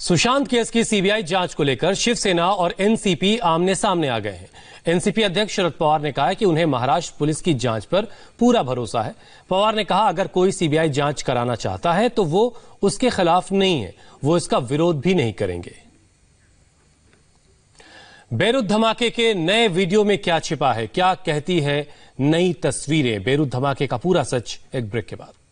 Sushant case की CBI जांच को लेकर शिवसेना और एनसीपी आमने सामने आ गए हैं एनसीपी अध्यक्ष शरद पवार ने कहा कि उन्हें महाराष्ट्र पुलिस की जांच पर पूरा भरोसा है पवार ने कहा अगर कोई सीबीआई जांच कराना चाहता है तो वो उसके खिलाफ नहीं है वो इसका विरोध भी नहीं करेंगे बेरुद धमाके के नए वीडियो में क्या छिपा है क्या कहती है नई तस्वीरें बेरुद धमाके का पूरा सच एक ब्रेक के बाद